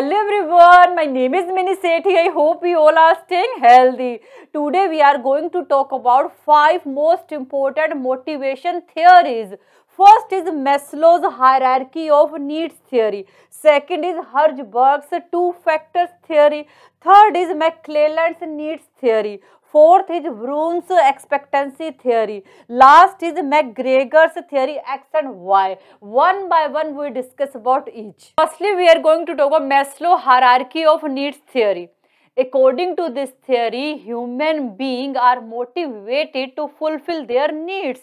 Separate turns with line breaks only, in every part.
Hello everyone, my name is Mini Sethi. I hope you all are staying healthy. Today we are going to talk about 5 most important motivation theories First is Maslow's hierarchy of needs theory. Second is Herzberg's two factors theory. Third is McClelland's needs theory. Fourth is Vroom's expectancy theory. Last is McGregor's theory X and Y. One by one we discuss about each. Firstly, we are going to talk about Maslow hierarchy of needs theory. According to this theory, human beings are motivated to fulfill their needs.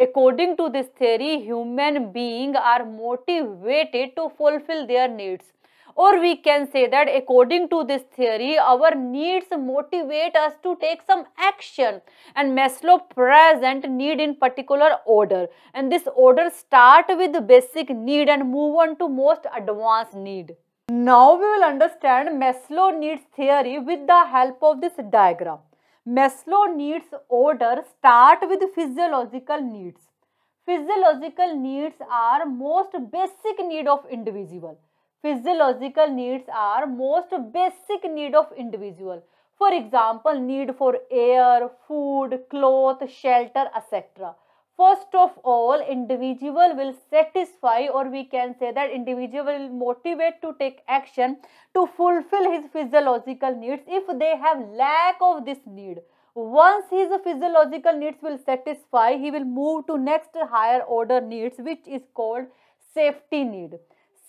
According to this theory, human beings are motivated to fulfill their needs. Or we can say that according to this theory, our needs motivate us to take some action. And Maslow present need in particular order. And this order start with the basic need and move on to most advanced need. Now we will understand Maslow needs theory with the help of this diagram. Maslow needs order start with physiological needs. Physiological needs are most basic need of individual. Physiological needs are most basic need of individual. For example, need for air, food, clothes, shelter, etc first of all individual will satisfy or we can say that individual will motivate to take action to fulfill his physiological needs if they have lack of this need once his physiological needs will satisfy he will move to next higher order needs which is called safety need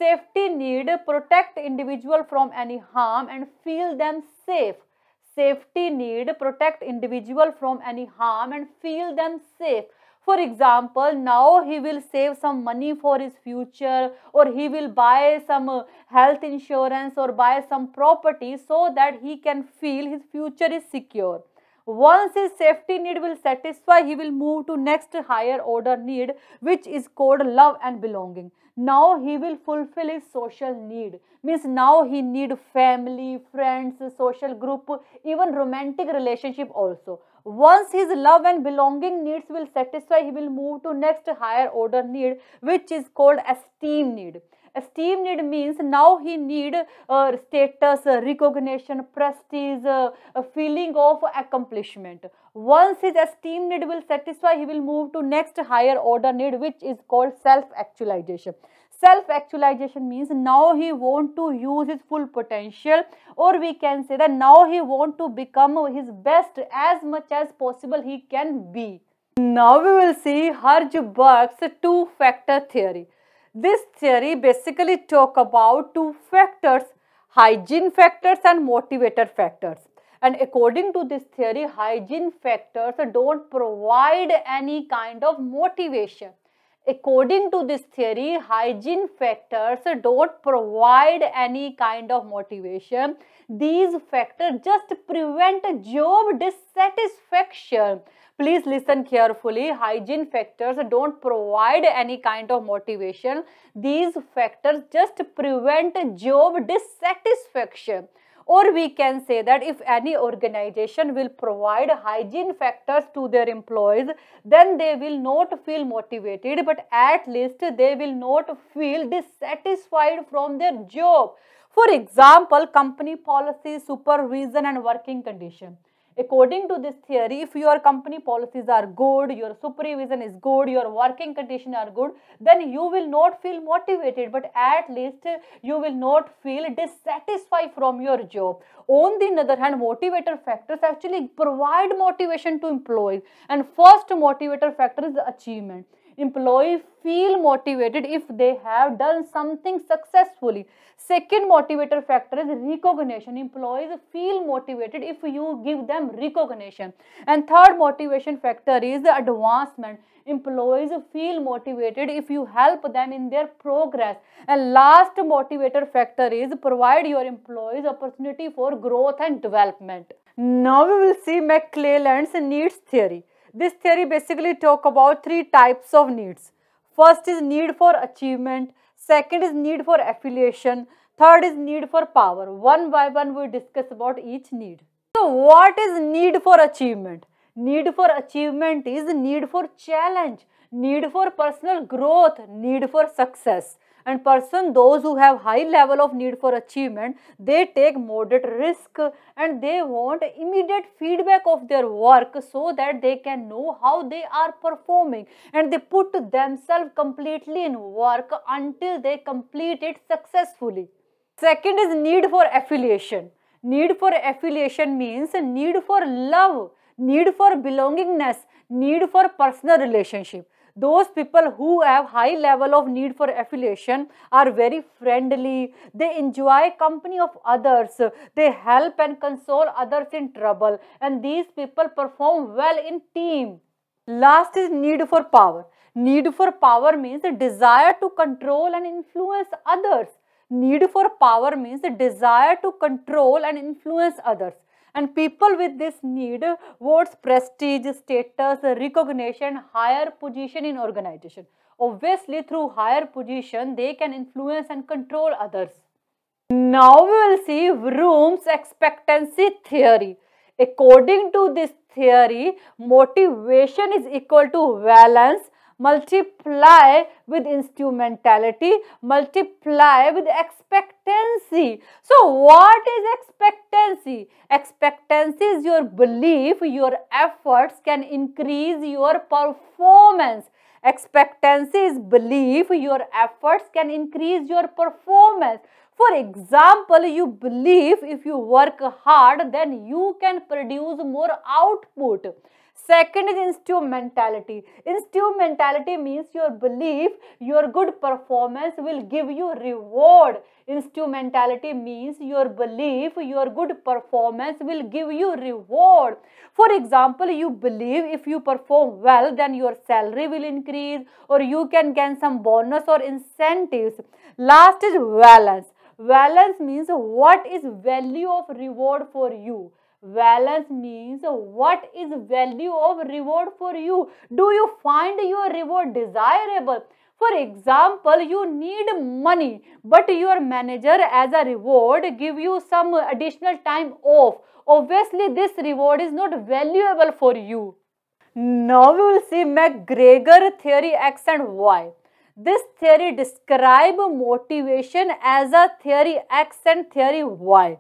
safety need protect individual from any harm and feel them safe safety need protect individual from any harm and feel them safe for example, now he will save some money for his future or he will buy some uh, health insurance or buy some property so that he can feel his future is secure. Once his safety need will satisfy, he will move to next higher order need which is called love and belonging. Now he will fulfill his social need. Means now he need family, friends, social group, even romantic relationship also. Once his love and belonging needs will satisfy, he will move to next higher order need, which is called esteem need. Esteem need means now he need uh, status, uh, recognition, prestige, uh, feeling of accomplishment. Once his esteem need will satisfy, he will move to next higher order need, which is called self-actualization self-actualization means now he want to use his full potential or we can say that now he want to become his best as much as possible he can be. Now we will see Hertzberg's two-factor theory. This theory basically talk about two factors, hygiene factors and motivator factors. And according to this theory, hygiene factors don't provide any kind of motivation According to this theory, hygiene factors don't provide any kind of motivation. These factors just prevent job dissatisfaction. Please listen carefully. Hygiene factors don't provide any kind of motivation. These factors just prevent job dissatisfaction or we can say that if any organization will provide hygiene factors to their employees then they will not feel motivated but at least they will not feel dissatisfied from their job for example company policy supervision and working condition According to this theory, if your company policies are good, your supervision is good, your working conditions are good, then you will not feel motivated, but at least you will not feel dissatisfied from your job. On the other hand, motivator factors actually provide motivation to employees. And first motivator factor is achievement employee feel motivated if they have done something successfully second motivator factor is recognition employees feel motivated if you give them recognition and third motivation factor is the advancement employees feel motivated if you help them in their progress and last motivator factor is provide your employees opportunity for growth and development now we will see mcclelland's needs theory this theory basically talk about three types of needs. First is need for achievement, second is need for affiliation, third is need for power. One by one we discuss about each need. So what is need for achievement? Need for achievement is need for challenge, need for personal growth, need for success and person those who have high level of need for achievement they take moderate risk and they want immediate feedback of their work so that they can know how they are performing and they put themselves completely in work until they complete it successfully second is need for affiliation need for affiliation means need for love need for belongingness need for personal relationship those people who have high level of need for affiliation are very friendly they enjoy company of others they help and console others in trouble and these people perform well in team last is need for power need for power means the desire to control and influence others need for power means the desire to control and influence others and people with this need wants prestige, status, recognition, higher position in organization. Obviously, through higher position, they can influence and control others. Now we will see Vroom's expectancy theory. According to this theory, motivation is equal to valence multiply with instrumentality, multiply with expectancy. So what is expectancy? Expectancy is your belief, your efforts can increase your performance. Expectancy is belief, your efforts can increase your performance. For example, you believe if you work hard, then you can produce more output. Second is instrumentality. Instrumentality means your belief, your good performance will give you reward. Instrumentality means your belief, your good performance will give you reward. For example, you believe if you perform well, then your salary will increase or you can gain some bonus or incentives. Last is balance. Balance means what is value of reward for you Valence means what is value of reward for you? Do you find your reward desirable? For example, you need money, but your manager as a reward give you some additional time off. Obviously, this reward is not valuable for you. Now we will see McGregor theory X and Y. This theory describe motivation as a theory X and theory Y.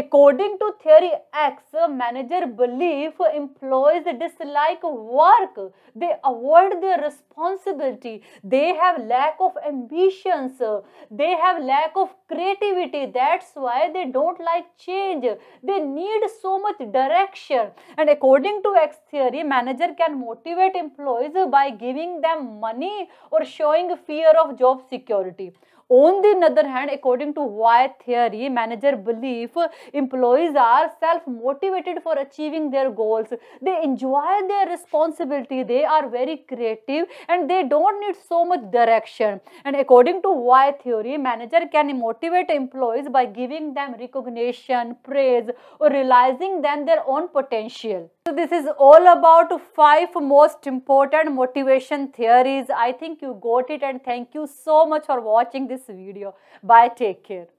According to theory X, manager belief employees dislike work. They avoid their responsibility. They have lack of ambitions. They have lack of creativity. That's why they don't like change. They need so much direction. And according to X theory, manager can motivate employees by giving them money or showing fear of job security on the other hand, according to why theory, manager belief, employees are self-motivated for achieving their goals. They enjoy their responsibility. They are very creative and they don't need so much direction. And according to why theory, manager can motivate employees by giving them recognition, praise or realizing them their own potential. So this is all about five most important motivation theories. I think you got it and thank you so much for watching this video. Bye. Take care.